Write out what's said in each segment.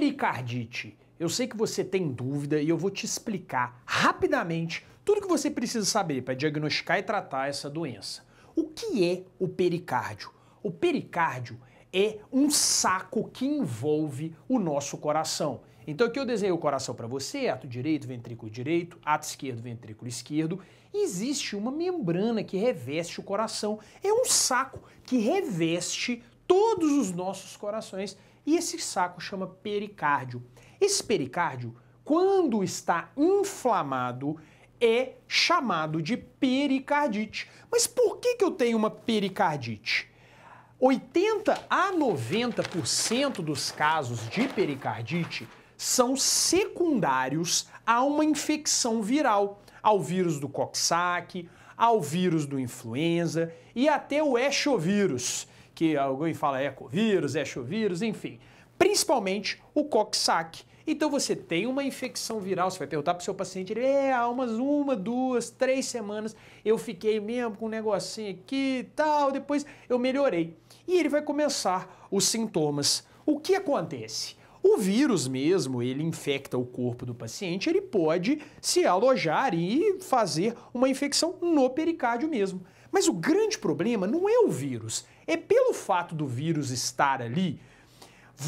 pericardite. Eu sei que você tem dúvida e eu vou te explicar rapidamente tudo que você precisa saber para diagnosticar e tratar essa doença. O que é o pericárdio? O pericárdio é um saco que envolve o nosso coração. Então aqui eu desenhei o coração para você, ato direito, ventrículo direito, ato esquerdo, ventrículo esquerdo. Existe uma membrana que reveste o coração. É um saco que reveste todos os nossos corações e esse saco chama pericárdio. Esse pericárdio, quando está inflamado, é chamado de pericardite. Mas por que, que eu tenho uma pericardite? 80 a 90% dos casos de pericardite são secundários a uma infecção viral, ao vírus do Coxsackie, ao vírus do influenza e até o echovírus, que alguém fala é ecovírus, é chovírus, enfim. Principalmente o coxsack. Então você tem uma infecção viral, você vai perguntar para o seu paciente, ele, é, há umas uma, duas, três semanas eu fiquei mesmo com um negocinho aqui e tal, depois eu melhorei. E ele vai começar os sintomas. O que acontece? O vírus mesmo, ele infecta o corpo do paciente, ele pode se alojar e fazer uma infecção no pericárdio mesmo. Mas o grande problema não é o vírus, é pelo fato do vírus estar ali,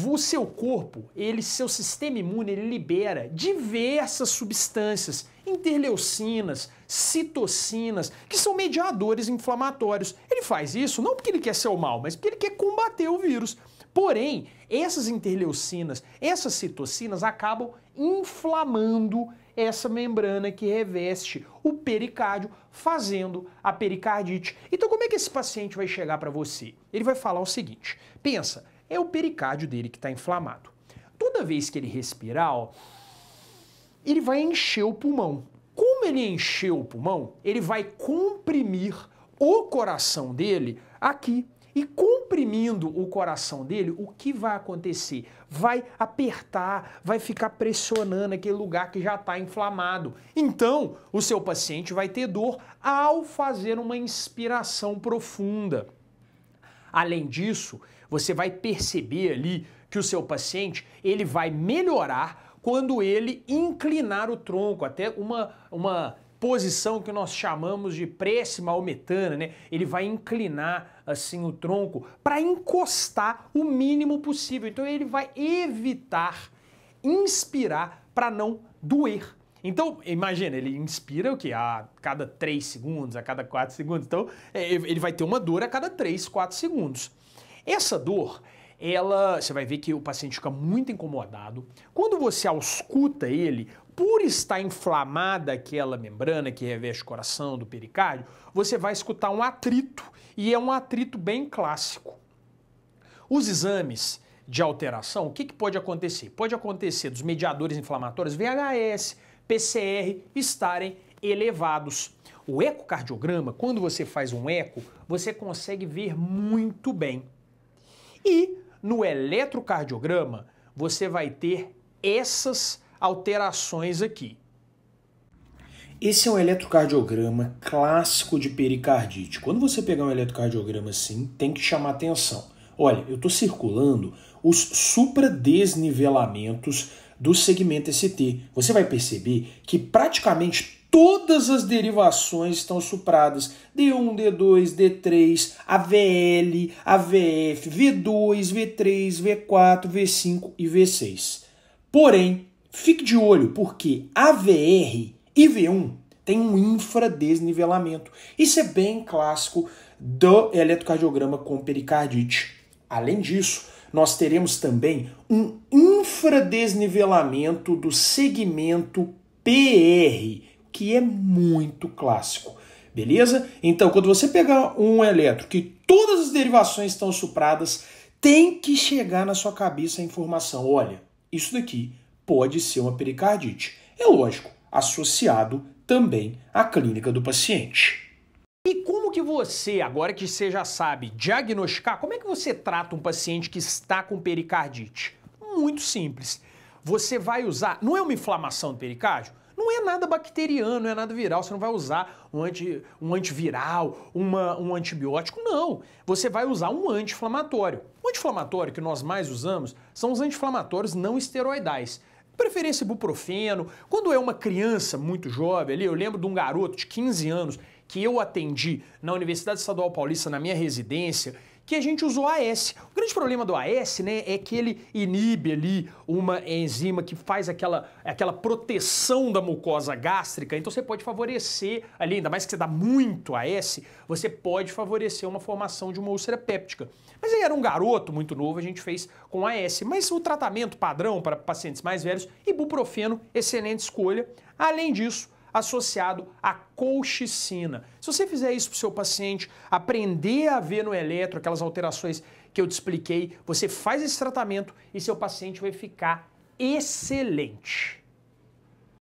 o seu corpo, ele, seu sistema imune, ele libera diversas substâncias, interleucinas, citocinas, que são mediadores inflamatórios. Ele faz isso não porque ele quer ser o mal, mas porque ele quer combater o vírus. Porém, essas interleucinas, essas citocinas acabam inflamando essa membrana que reveste o pericárdio, fazendo a pericardite. Então, como é que esse paciente vai chegar para você? Ele vai falar o seguinte: pensa, é o pericárdio dele que está inflamado. Toda vez que ele respirar, ó, ele vai encher o pulmão. Como ele encheu o pulmão, ele vai comprimir o coração dele aqui e comprimindo o coração dele, o que vai acontecer? Vai apertar, vai ficar pressionando aquele lugar que já está inflamado. Então, o seu paciente vai ter dor ao fazer uma inspiração profunda. Além disso, você vai perceber ali que o seu paciente ele vai melhorar quando ele inclinar o tronco, até uma, uma posição que nós chamamos de pré-malmetana, né? Ele vai inclinar assim o tronco para encostar o mínimo possível. Então ele vai evitar inspirar para não doer. Então, imagina, ele inspira o que? A cada 3 segundos, a cada 4 segundos. Então, é, ele vai ter uma dor a cada 3, 4 segundos. Essa dor, ela, você vai ver que o paciente fica muito incomodado. Quando você ausculta ele, por estar inflamada aquela membrana que reveste o coração do pericárdio, você vai escutar um atrito e é um atrito bem clássico. Os exames de alteração, o que, que pode acontecer? Pode acontecer dos mediadores inflamatórios VHS, PCR estarem elevados. O ecocardiograma, quando você faz um eco, você consegue ver muito bem. E no eletrocardiograma, você vai ter essas alterações aqui. Esse é um eletrocardiograma clássico de pericardite. Quando você pegar um eletrocardiograma assim, tem que chamar atenção. Olha, eu estou circulando os supradesnivelamentos do segmento ST. Você vai perceber que praticamente todas as derivações estão supradas: D1, D2, D3, AVL, AVF, V2, V3, V4, V5 e V6. Porém, Fique de olho, porque AVR e V1 tem um infradesnivelamento. Isso é bem clássico do eletrocardiograma com pericardite. Além disso, nós teremos também um infradesnivelamento do segmento PR, que é muito clássico. Beleza? Então, quando você pegar um eletro que todas as derivações estão supradas, tem que chegar na sua cabeça a informação: olha, isso daqui pode ser uma pericardite. É lógico, associado também à clínica do paciente. E como que você, agora que você já sabe diagnosticar, como é que você trata um paciente que está com pericardite? Muito simples. Você vai usar, não é uma inflamação do pericárdio? Não é nada bacteriano, não é nada viral, você não vai usar um, anti, um antiviral, uma, um antibiótico, não. Você vai usar um anti-inflamatório. O anti-inflamatório que nós mais usamos são os anti-inflamatórios não esteroidais. Preferência ibuprofeno. Quando é uma criança muito jovem, ali, eu lembro de um garoto de 15 anos que eu atendi na Universidade Estadual Paulista, na minha residência, que a gente usou AS. O grande problema do AS né, é que ele inibe ali uma enzima que faz aquela, aquela proteção da mucosa gástrica, então você pode favorecer ali, ainda mais que você dá muito AS, você pode favorecer uma formação de uma úlcera péptica. Mas ele era um garoto muito novo, a gente fez com AS. Mas o tratamento padrão para pacientes mais velhos, ibuprofeno, excelente escolha. Além disso, associado à colchicina. Se você fizer isso para o seu paciente, aprender a ver no eletro aquelas alterações que eu te expliquei, você faz esse tratamento e seu paciente vai ficar excelente.